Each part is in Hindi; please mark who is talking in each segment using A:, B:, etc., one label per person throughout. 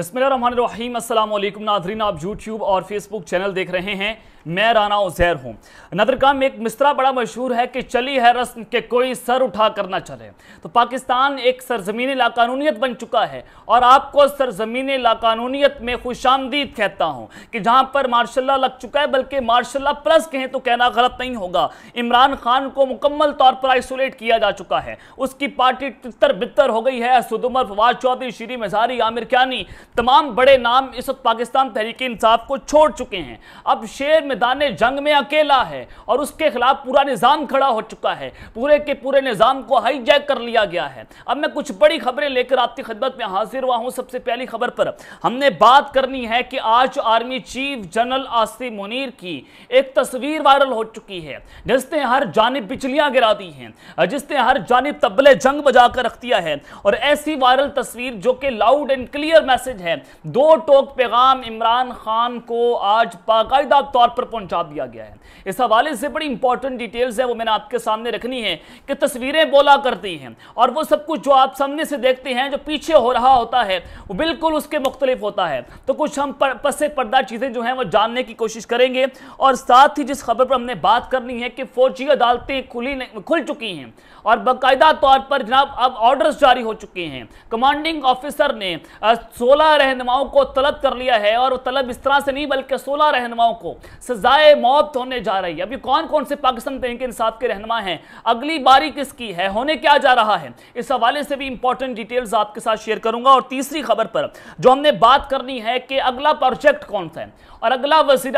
A: बिस्मिल्लाम नाजरीन आप यूट्यूब और फेसबुक चैनल देख रहे हैं मैं राना उजैर हूँ नदरगाम में एक मिसरा बड़ा मशहूर है कि चली है रस्म के कोई सर उठा कर ना चले तो पाकिस्तान एक सरजमीन लाकानूनीत बन चुका है और आपको सरजमीन लाकानूनीत में खुश आमदीद कहता हूँ कि जहाँ पर मार्शल्ला लग चुका है बल्कि मार्शल्ला प्लस कहें तो कहना गलत नहीं होगा इमरान खान को मुकम्मल तौर पर आइसोलेट किया जा चुका है उसकी पार्टी तितर बितर हो गई है असदुमर फवाद चौधरी श्री मजारी आमिर क्यानी तमाम बड़े नाम इस वक्त पाकिस्तान तहरीक इंसाफ को छोड़ चुके हैं अब शेर मैदान जंग में अकेला है और उसके खिलाफ पूरा निज़ाम खड़ा हो चुका है पूरे के पूरे निज़ाम को हाईजैक कर लिया गया है अब मैं कुछ बड़ी खबरें लेकर आपकी खदमत में हाजिर हुआ हूँ सबसे पहली खबर पर हमने बात करनी है कि आज army chief general Asif Munir की एक तस्वीर वायरल हो चुकी है जिसने हर जानब बिचलियाँ गिरा दी हैं जिसने हर जानब तबले जंग बजा कर रख दिया है और ऐसी वायरल तस्वीर जो कि loud and clear message message है दो टोक पैगाम इमरान खान को आज बाकायदा तौर पर पहुंचा दिया गया है इस हवाले से बड़ी इंपॉर्टेंट डिटेल्स है वो मैंने आपके सामने रखनी है कि तस्वीरें बोला करती हैं और वो सब कुछ जो आप सामने से देखते हैं जो पीछे हो रहा होता है वो बिल्कुल उसके मुख्तलिफ होता है तो कुछ हम पर, पसे पर्दा चीज़ें जो हैं वो जानने की कोशिश करेंगे और साथ ही जिस खबर पर हमने बात करनी है कि फौजी अदालतें खुली खुल चुकी हैं और बाकायदा तौर पर जनाब अब ऑर्डर्स जारी हो चुके हैं कमांडिंग ऑफिसर ने सोलह सोलह रहनुमाओं को तलब कर लिया है और तलब इस तरह से नहीं बल्कि सोलह रहनुमाओं को सजाए मौत होने जा रही है अभी कौन कौन से पाकिस्तान तहरीक इंसाफ के रहनमा हैं अगली बारी किसकी है होने क्या जा रहा है इस हवाले से भी इंपॉर्टेंट डिटेल्स आपके साथ शेयर करूंगा और तीसरी खबर पर जो हमने बात करनी है कि अगला प्रोजेक्ट कौन सा है और अगला वजीर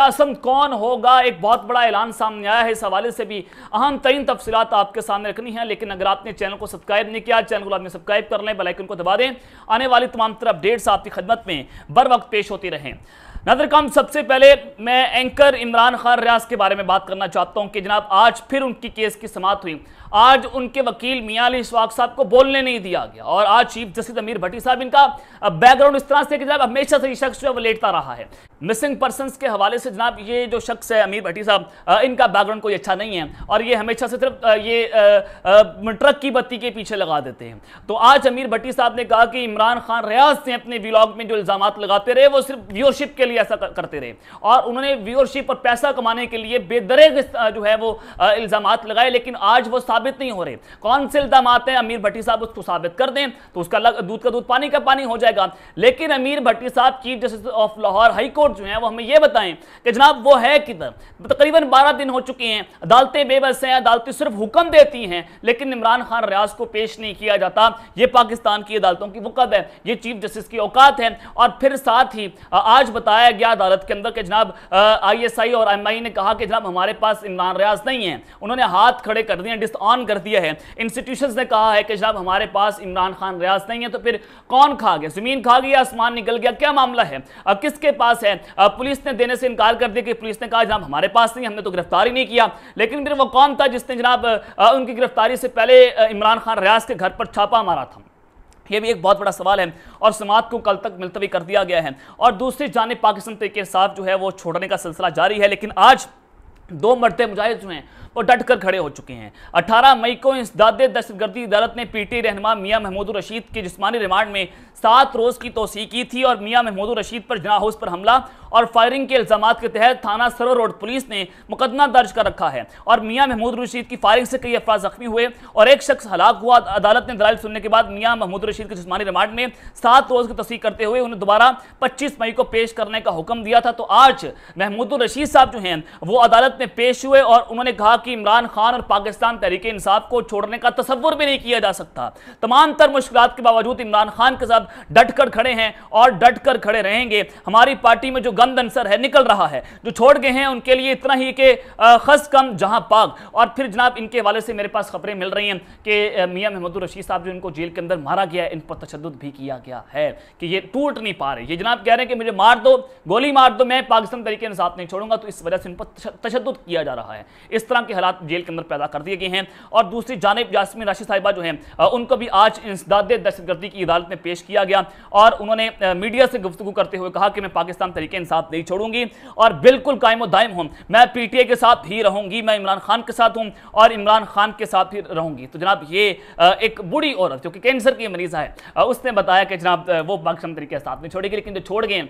A: कौन होगा एक बहुत बड़ा ऐलान सामने आया है इस हवाले से भी अहम तरीन तफसी आपके सामने रखनी है लेकिन अगर आपने चैनल को सब्सक्राइब नहीं किया चैनल को आपने सब्सक्राइब कर लें बेलाइकन को दबा दें आने वाली तमाम तरह अपडेट्स आपकी खदमत में बर वक्त पेश होती रहें नजर काम सबसे पहले मैं एंकर इमरान खान रियाज के बारे में बात करना चाहता हूं कि जनाब आज फिर उनकी केस की समाप्त हुई आज उनके वकील मियाँ अली इशवाक साहब को बोलने नहीं दिया गया और आज चीफ जस्टिस अमीर भट्टी साहब इनका बैकग्राउंड इस तरह से कि जनाब हमेशा से ये शख्स जो है वो लेटता रहा है मिसिंग पर्सन के हवाले से जनाब ये जो शख्स है अमीर भट्टी साहब इनका बैकग्राउंड कोई अच्छा नहीं है और ये हमेशा से सिर्फ ये ट्रक की बत्ती के पीछे लगा देते हैं तो आज अमीर भट्टी साहब ने कहा कि इमरान खान रियाज ने अपने ब्लॉग में जो इल्ज़ाम लगाते रहे वो सिर्फ व्यूरशिप के लिए लिए ऐसा करते रहे और उन्होंने व्यूअरशिप और पैसा कमाने के लिए बेदरे जो है वो इल्ज़ाम लगाए लेकिन आज वो साबित नहीं हो रहे कौन से इल्ज़ाम हैं अमीर भट्टी साहब उसको साबित कर दें तो उसका दूध का दूध पानी का पानी हो जाएगा लेकिन अमीर भट्टी साहब chief justice of Lahore high court जो है वो हमें यह बताएं कि जनाब वो है किधर तकरीबन बारह दिन हो चुके हैं अदालतें बेबस हैं अदालतें सिर्फ हुक्म देती हैं लेकिन इमरान खान रियाज को पेश नहीं किया जाता ये पाकिस्तान की अदालतों की वक्त है ये चीफ जस्टिस की औकात है और फिर साथ ही आज बताया बताया गया अदालत के अंदर कि जनाब आईएसआई और एमआई ने कहा कि जनाब हमारे पास इमरान रियाज नहीं है उन्होंने हाथ खड़े कर दिए डिस्ट ऑन कर दिया है इंस्टीट्यूशन ने कहा है कि जनाब हमारे पास इमरान खान रियाज नहीं है तो फिर कौन खा गया जमीन खा गई आसमान निकल गया क्या मामला है अब किसके पास है पुलिस ने देने से इनकार कर दिया कि पुलिस ने कहा जनाब हमारे पास नहीं हमने तो गिरफ्तारी नहीं किया लेकिन फिर वो कौन था जिसने जनाब उनकी गिरफ्तारी से पहले इमरान खान रियाज के घर पर छापा मारा था ये भी एक बहुत बड़ा सवाल है और समात को कल तक मुलतवी कर दिया गया है और दूसरी जानब पाकिस्तान तरीके साफ जो है वो छोड़ने का सिलसिला जारी है लेकिन आज दो मरते मुजाहिद हुए हैं और डट कर खड़े हो चुके हैं 18 मई को इस दादे दहशतगर्दी अदालत ने पीटी रहनमा मियां महमूद रशीद के जिसमानी रिमांड में सात रोज़ की तोसी की थी और मियां महमूद रशीद पर जना हाउस पर हमला और फायरिंग के इल्जाम के तहत थाना सरो रोड पुलिस ने मुकदमा दर्ज कर रखा है और मियां महमूद रशीद की फायरिंग से कई अफराज जख्मी हुए और एक शख्स हलाक हुआ अदालत ने दलाल सुनने के बाद मियाँ महमूद रशीद के जिसमानी रिमांड में सात रोज़ की तोसी करते हुए उन्हें दोबारा पच्चीस मई को पेश करने का हुक्म दिया था तो आज महमूद रशीद साहब जो हैं वो अदालत में पेश हुए और उन्होंने कहा कि इमरान खान और पाकिस्तान तहरीक इंसाफ को छोड़ने का तस्वुर भी नहीं किया जा सकता तमाम तर मुश्किल के बावजूद इमरान खान के साथ डट कर खड़े हैं और डट कर खड़े रहेंगे हमारी पार्टी में जो गंद अंसर है निकल रहा है जो छोड़ गए हैं उनके लिए इतना ही कि खस कम जहां पाक और फिर जनाब इनके हवाले से मेरे पास खबरें मिल रही हैं कि मियाँ महमूद रशीद साहब जो इनको जेल के अंदर मारा गया इन पर तशद भी किया गया है कि ये टूट नहीं पा रहे ये जनाब कह रहे हैं कि मुझे मार दो गोली मार दो मैं पाकिस्तान तरीके इंसाफ नहीं छोड़ूंगा तो इस वजह से इन पर तशद मजबूत किया जा रहा है इस तरह के हालात जेल के अंदर पैदा कर दिए गए हैं और दूसरी जानब यासमिन राशि साहिबा जो है उनको भी आज इंसदाद दहशतगर्दी की अदालत में पेश किया गया और उन्होंने मीडिया से गुफ्तु करते हुए कहा कि मैं पाकिस्तान तरीके इंसाफ नहीं छोड़ूंगी और बिल्कुल कायम दायम हूँ मैं पीटीए के साथ ही रहूंगी मैं इमरान खान के साथ हूँ और इमरान खान के साथ ही रहूंगी तो जनाब ये एक बूढ़ी औरत जो कि कैंसर की मरीज है उसने बताया कि जनाब वो पाकिस्तान तरीके साथ नहीं छोड़ेगी लेकिन जो छोड़ गए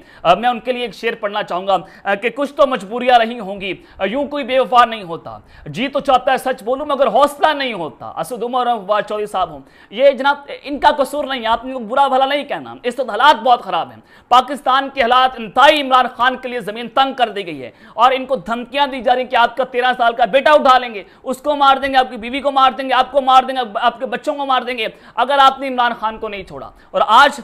A: मैं उनके लिए एक शेर पढ़ना चाहूंगा कि कुछ तो मजबूरियाँ रही होंगी यूं यूं कोई बेवफा नहीं होता जी तो चाहता है सच बोलूं मगर हौसला नहीं होता असद उमर और चौधरी साहब हूं ये जनाब इनका कसूर नहीं है आपने बुरा भला नहीं कहना इस वक्त तो हालात बहुत ख़राब हैं पाकिस्तान के हालात इंतई इमरान खान के लिए ज़मीन तंग कर दी गई है और इनको धमकियां दी जा रही कि आपका तेरह साल का बेटा उठा लेंगे उसको मार देंगे आपकी बीवी को मार देंगे आपको मार देंगे आपके बच्चों को मार देंगे अगर आपने इमरान खान को नहीं छोड़ा और आज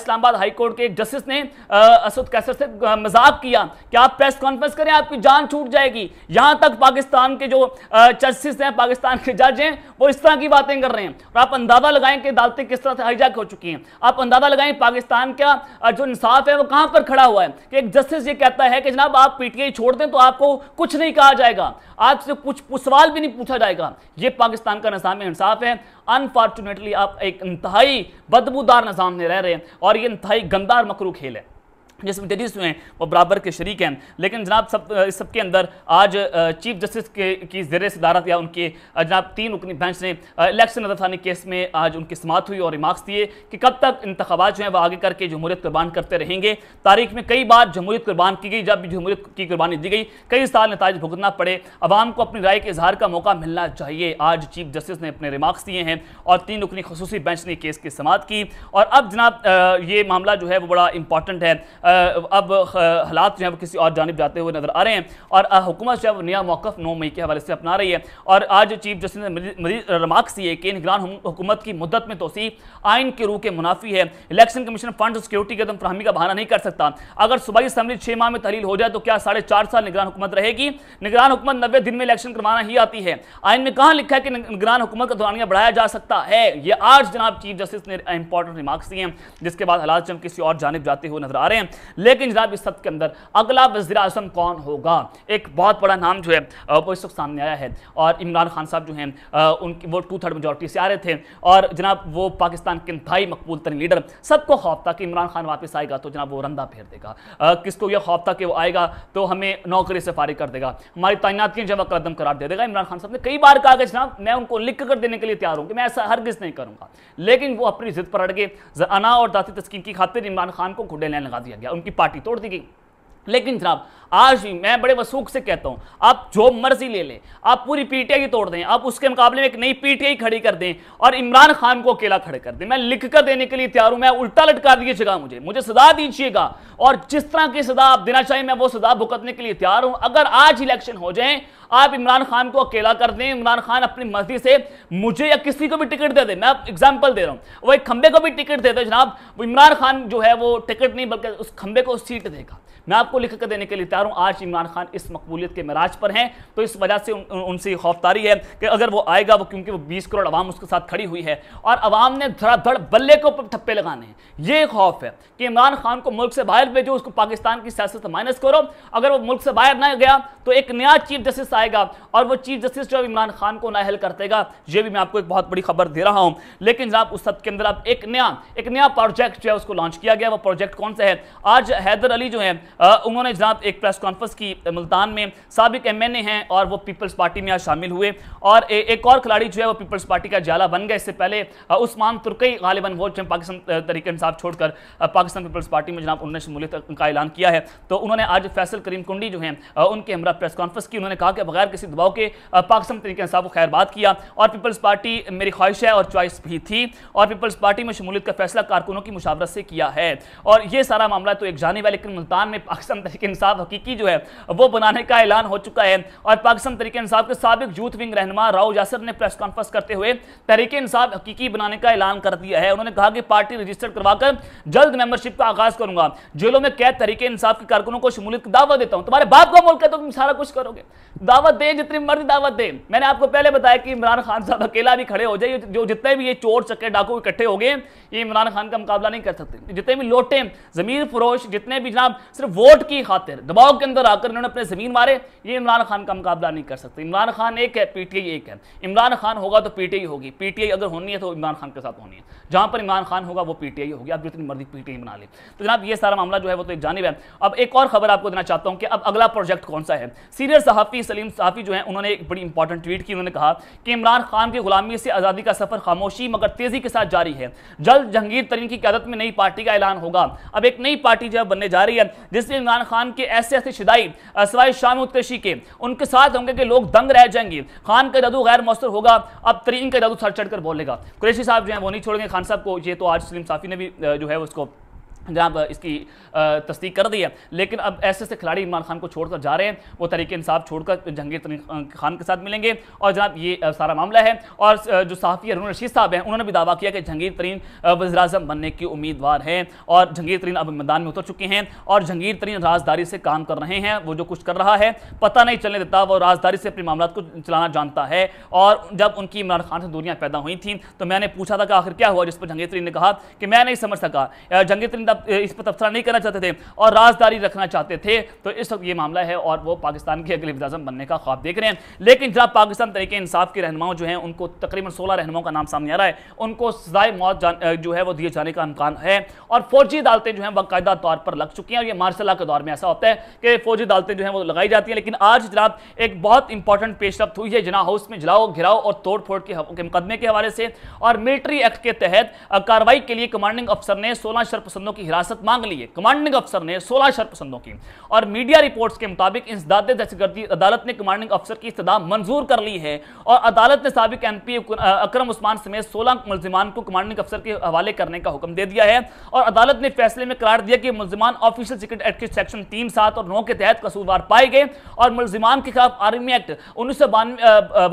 A: इस्लामाबाद हाईकोर्ट के एक जस्टिस ने असद कैसर से मजाक किया कि आप प्रेस कॉन्फ्रेंस करें आपकी जान छूट जाएगी यहां तक पाकिस्तान के जो जस्टिस हैं पाकिस्तान के जज हैं वो इस तरह की बातें कर रहे हैं और आप अंदाजा लगाएं कि अदालतें किस तरह से हाईजैक हो चुकी हैं आप अंदाजा लगाएं पाकिस्तान का जो इंसाफ है वो कहां पर खड़ा हुआ है कि एक जस्टिस ये कहता है कि जनाब आप पीटीआई छोड़ दें तो आपको कुछ नहीं कहा जाएगा आपसे कुछ सवाल भी नहीं पूछा जाएगा ये पाकिस्तान का निज़ाम इंसाफ है अनफॉर्चुनेटली आप एक इंतहाई बदबूदार निज़ाम में रह रहे हैं और ये इंतहाई गंदा और मकरू खेल है जिसमें जजिस जो हैं वो बराबर के शरीक हैं लेकिन जनाब सब इस सबके अंदर आज चीफ जस्टिस के की जेर सदारत या उनके जनाब तीन रुकनी बेंच ने इलेक्शन नजरसानी केस में आज उनकी समात हुई और रिमार्क्स दिए कि कब तक इंतबात जो हैं वह आगे करके जमहूरियत कुर्बान करते रहेंगे तारीख में कई बार जमहूरियत कुर्बान की गई जब भी जमहूरियत की कुर्बानी दी गई कई साल नतज भुगतना पड़े आवाम को अपनी राय के इजहार का मौका मिलना चाहिए आज चीफ जस्टिस ने अपने रिमार्क्स दिए हैं और तीन रुकनी खसूसी बेंच ने केस की समात की और अब जनाब ये मामला जो है वो बड़ा इंपॉर्टेंट है अब हालात जो है वो किसी और जानब जाते हुए नजर आ रहे हैं और हुकूमत जो है वो नया मौक़ नौ मई के हवाले से अपना रही है और आज चीफ जस्टिस ने मजीद रमार्क्स दिए कि निगरान हुकूमत की मुद्दत में तोसी आइन के रूह के मुनाफी है इलेक्शन कमीशन फंड सिक्योरिटी के दम फ्राहमी का बहाना नहीं कर सकता अगर सूबाई असम्बली छः माह में तहलील हो जाए तो क्या साढ़े चार साल निगरान हुकूमत रहेगी निगरान हुकूमत नब्बे दिन में इलेक्शन करवाना ही आती है आइन में कहाँ लिखा है कि निगरान हुकूमत का दौरानिया बढ़ाया जा सकता है यह आज जनाब चीफ जस्टिस ने इंपॉर्टेंट रिमार्क्स दिए हैं जिसके बाद हालात जब किसी और जानब जाते हुए नजर आ रहे हैं लेकिन जनाब इस सत्र के अंदर अगला वजी अजम कौन होगा एक बहुत बड़ा नाम जो है वो इस वक्त सामने आया है और इमरान खान साहब जो हैं उनकी वो टू थर्ड मेजोरिटी से आ रहे थे और जनाब वो पाकिस्तान के भाई मकबूल तरीन लीडर सबको खौफ था कि इमरान खान वापस आएगा तो जनाब वो रंदा फेर देगा किसको यह खौफ था कि वो आएगा तो हमें नौकरी से फारिग कर देगा हमारी तैनातियाँ जमा कदम करार दे देगा इमरान खान साहब ने कई बार कहा कि जनाब मैं उनको लिख कर देने के लिए तैयार हूँ कि मैं ऐसा गिज नहीं करूँगा लेकिन वो अपनी जिद पर अड़ गए अना और दाती तस्कीन की खातिर इमरान खान को घुडे लगा दिया गया उनकी पार्टी तोड़ दी गई लेकिन जनाब आज भी मैं बड़े वसूख से कहता हूं आप जो मर्जी ले लें आप पूरी पीटीआई की तोड़ दें आप उसके मुकाबले में एक नई पीटीआई खड़ी कर दें और इमरान खान को अकेला खड़े कर दें मैं लिख कर देने के लिए तैयार हूं मैं उल्टा लटका दीजिएगा मुझे मुझे सजा दीजिएगा और जिस तरह की सजा आप देना चाहिए मैं वो सजा भुगतने के लिए तैयार हूं अगर आज इलेक्शन हो जाए आप इमरान खान को अकेला कर दें इमरान खान अपनी मर्जी से मुझे या किसी को भी टिकट दे दे मैं एग्जाम्पल दे रहा हूँ वो एक खंबे को भी टिकट दे दे जनाब इमरान खान जो है वो टिकट नहीं बल्कि उस खंबे को सीट देगा मैं आपको लिख कर देने के लिए तैयार हूँ आज इमरान खान इस मकबूलियत के मराज पर हैं तो इस वजह से उन, उनसे खौफदारी है कि अगर वो आएगा वो क्योंकि वो बीस करोड़ आवाम उसके साथ खड़ी हुई है और आवाम ने धड़ाधड़ बल्ले के ऊपर ठप्पे लगाने हैं ये खौफ है कि इमरान खान को मुल्क से बाहर भेजो उसको पाकिस्तान की सियासत माइनस करो अगर वो मुल्क से बाहर ना गया तो एक नया चीफ जस्टिस लाएगा और वो चीफ जस्टिस जो इमरान खान को नाहल कर देगा ये भी मैं आपको एक बहुत बड़ी खबर दे रहा हूं लेकिन जनाब उस सब के अंदर आप एक नया एक नया प्रोजेक्ट जो है उसको लॉन्च किया गया वो प्रोजेक्ट कौन सा है आज हैदर अली जो है उन्होंने जनाब एक प्रेस कॉन्फ्रेंस की मुल्तान में सबक एम हैं और वो पीपल्स पार्टी में आज शामिल हुए और एक और खिलाड़ी जो है वो पीपल्स पार्टी का जाला बन गया इससे पहले उस्मान तुर्कई गालिबन वो जो पाकिस्तान तरीके इंसाफ छोड़कर पाकिस्तान पीपल्स पार्टी में जनाब उन्होंने शमूलियत का ऐलान किया है तो उन्होंने आज फैसल करीम कुंडी जो है उनके हमरा प्रेस कॉन्फ्रेंस की उन्होंने कहा कि बगैर किसी दबाव के पाकिस्तान तरीके साहब को खैर बात किया और पीपल्स पार्टी मेरी ख्वाहिश है और चॉइस भी थी और पीपल्स पार्टी में शमूलियत का फैसला कारकुनों की मुशावरत से किया है और यह सारा मामला तो एक जाने वाले लेकिन मुल्तान में पाकिस्तान तरीके इंसाफ हकीकी जो है वो बनाने का ऐलान हो चुका है और पाकिस्तान तरीके इंसाफ के सबक यूथ विंग रहनमा राव यासर ने प्रेस कॉन्फ्रेंस करते हुए तरीके इंसाफ हकीकी बनाने का ऐलान कर दिया है उन्होंने कहा कि पार्टी रजिस्टर करवाकर जल्द मेंबरशिप का आगाज करूंगा जेलों में कैद तरीके इंसाफ के कारकुनों को शमूलियत का दावा देता हूं तुम्हारे बाप का मुल्क है तो तुम सारा कुछ करोगे दावत दें जितनी मर्जी दावत दें मैंने आपको पहले बताया कि इमरान खान साहब अकेला भी खड़े हो जाए जो जितने भी ये चोर चक्के डाकू इकट्ठे हो गए ये इमरान खान का मुकाबला नहीं कर सकते जितने भी लोटे जमीन फरोश जितने भी जनाब सिर्फ वोट की खातिर दबाव के अंदर आकर इन्होंने अपने जमीन मारे ये इमरान खान का मुकाबला नहीं कर सकते इमरान खान एक है पीटीआई एक है इमरान खान होगा तो पीटीआई होगी पीटीआई अगर होनी है तो इमरान खान के साथ होनी है जहां पर इमरान खान होगा वो पीटीआई होगी आप जितनी मर्जी पीटीआई बना ले तो जनाब ये सारा मामला जो है वो तो एक जानब है अब एक और खबर आपको देना चाहता हूँ कि अब अगला प्रोजेक्ट कौन सा है सीनियर सहाफ़ी सलीम करीम साफी जो है उन्होंने एक बड़ी इंपॉर्टेंट ट्वीट की उन्होंने कहा कि इमरान खान की गुलामी से आज़ादी का सफर खामोशी मगर तेज़ी के साथ जारी है जल्द जहांगीर तरीन की क्यादत में नई पार्टी का ऐलान होगा अब एक नई पार्टी जो है बनने जा रही है जिसमें इमरान खान के ऐसे ऐसे शिदाई सवाई शाम उत्कशी के उनके साथ होंगे कि लोग दंग रह जाएंगे खान का जादू गैर मौसर होगा अब तरीन का जादू सर चढ़ कर बोलेगा कुरेशी साहब जो है वो नहीं छोड़ेंगे खान साहब को ये तो आज सलीम साफी ने भी जो है उसको जनाब इसकी तस्दीक कर दी है लेकिन अब ऐसे ऐसे खिलाड़ी इमरान खान को छोड़कर जा रहे हैं वो तरीके इंसाफ छोड़कर जहंगीर जहांगीर खान के साथ मिलेंगे और जनाब ये सारा मामला है और जो सहाफ़ी अरुण रशीद साहब हैं उन्होंने भी दावा किया कि जहांगीर तरीन वजी अजम बनने की उम्मीदवार हैं और जहंगीर तरीन अब मैदान में उतर चुके हैं और जहंगीर तरीन राजदारी से काम कर रहे हैं वो जो कुछ कर रहा है पता नहीं चलने देता वो राजदारी से अपने मामला को चलाना जानता है और जब उनकी इमरान खान से दूरियाँ पैदा हुई थी तो मैंने पूछा था कि आखिर क्या हुआ जिस पर जहंगीर तरीन ने कहा कि मैं नहीं समझ सका जहंगीर तरीन तब मतलब, इस पर तबसरा नहीं करना चाहते थे और राजदारी रखना चाहते थे तो इस वक्त ये मामला है और वो पाकिस्तान के अगले वजाजम बनने का ख्वाब देख रहे हैं लेकिन जनाब पाकिस्तान तरीके इंसाफ के रहनुमाओं जो हैं उनको तकरीबन सोलह रहनुमाओं का नाम सामने आ रहा है उनको सजाए मौत जो है वो दिए जाने का इम्कान है और फौजी अदालतें जो हैं बाकायदा तौर पर लग चुकी हैं और ये मार्शाला के दौर में ऐसा होता है कि फौजी अदालतें जो हैं वो लगाई जाती हैं लेकिन आज जनाब एक बहुत इंपॉर्टेंट पेशरफ हुई है जना हाउस में जलाओ घिराओ और तोड़ फोड़ के मुकदमे के हवाले से और मिलिट्री एक्ट के तहत कार्रवाई के लिए कमांडिंग अफसर ने सोलह शरपसंदों की की हिरासत मांग ली है कमांडिंग अफसर ने 16 पसंदों की और मीडिया रिपोर्ट्स के मुताबिक इस दादे दहशतगर्दी अदालत ने कमांडिंग अफसर की इस्तः मंजूर कर ली है और अदालत ने सबक एम पी अक्रम उस्मान समेत सोलह मुलजमान को कमांडिंग अफसर के हवाले करने का हुक्म दे दिया है और अदालत ने फैसले में करार दिया कि मुलजमान ऑफिशियल सीक्रेट एक्ट के सेक्शन तीन सात और नौ के तहत कसूरवार पाए गए और मुलजमान के खिलाफ आर्मी एक्ट उन्नीस सौ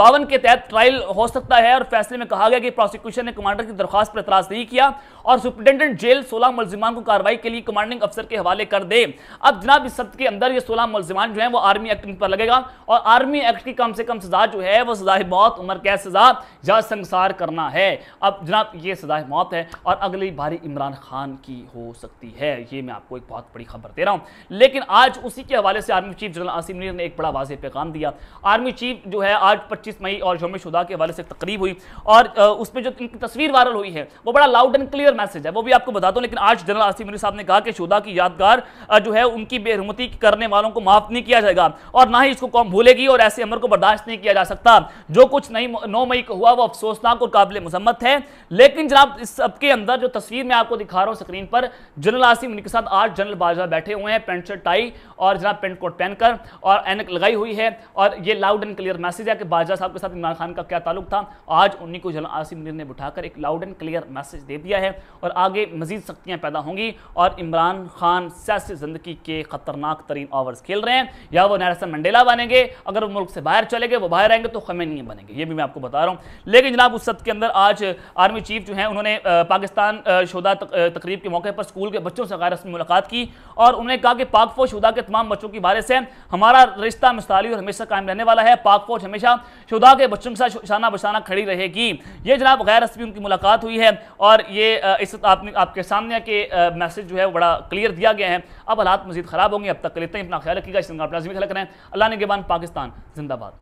A: बावन के तहत ट्रायल हो सकता है और फैसले में कहा गया कि प्रोसिक्यूशन ने कमांडर की दरखास्त पर इतराज नहीं किया और सुप्रिटेंडेंट जेल सोलह मुलजिमान को कार्रवाई के लिए कमांडिंग अफसर के हवाले कर दे अब जनाब इस सत्र के अंदर ये सोलह मुलजमान जो है वो आर्मी एक्ट पर लगेगा और आर्मी एक्ट की कम से कम सजा जो है वो सजा मौत उम्र क्या सजा या संसार करना है अब जनाब ये सजा मौत है और अगली बारी इमरान खान की हो सकती है ये मैं आपको एक बहुत बड़ी खबर दे रहा हूँ लेकिन आज उसी के हवाले से आर्मी चीफ जनरल आसिम ने एक बड़ा वाजह पैगाम दिया आर्मी चीफ जो है आज पच्चीस मई और जोम शुदा के हवाले से तकरीब हुई और उसमें जो इनकी तस्वीर वायरल हुई है वो बड़ा लाउड एंड क्लियर मैसेज है वो भी आपको बताता हूँ लेकिन आज जनरल आसिम साहब ने कहा कि शुदा की यादगार जो है उनकी बेरहमती करने वालों को माफ नहीं किया जाएगा और ना ही इसको कौन भूलेगी और ऐसे अमर को बर्दाश्त नहीं किया जा सकता जो कुछ नहीं नौ मई को हुआ वो अफसोसनाक और काबिल मजम्मत है लेकिन जनाब इस सबके अंदर जो तस्वीर मैं आपको दिखा रहा हूँ स्क्रीन पर जनरल आसिम के साथ आज जनरल बाजा बैठे हुए हैं पेंट शर्ट टाई और जनाब पेंट कोट पहनकर और एनक लगाई हुई है और ये लाउड एंड क्लियर मैसेज है कि बाजा साहब के साथ इमरान खान का क्या ताल्लुक था आज उन्हीं को जनरल आसिम ने बिठाकर एक लाउड एंड क्लियर मैसेज दे दिया है और आगे मजीद सख्तियाँ पैदा होंगी होंगी और इमरान खान सियासी ज़िंदगी के ख़तरनाक तरीन ओवर्स खेल रहे हैं या वो नैरसन मंडेला बनेंगे अगर वो मुल्क से बाहर चले गए वो बाहर आएंगे तो खमे नहीं बनेंगे ये भी मैं आपको बता रहा हूँ लेकिन जनाब उस सद के अंदर आज आर्मी चीफ जो है उन्होंने पाकिस्तान शुदा तकरीब के मौके पर स्कूल के बच्चों से गैर रस्मी मुलाकात की और उन्होंने कहा कि पाक फौज शुदा के तमाम बच्चों की बारे से हमारा रिश्ता मिसाली और हमेशा कायम रहने वाला है पाक फौज हमेशा शुदा के बच्चों के साथ शाना बशाना खड़ी रहेगी ये जनाब गैर रस्मी उनकी मुलाकात हुई है और ये इस आपने आपके सामने के मैसेज जो है बड़ा क्लियर दिया गया है अब हालात मजीद खराब होंगे अब तक लेते हैं अपना ख्याल रखिएगा इस अपना जमीन खलक अल्लाह ने के पाकिस्तान जिंदाबाद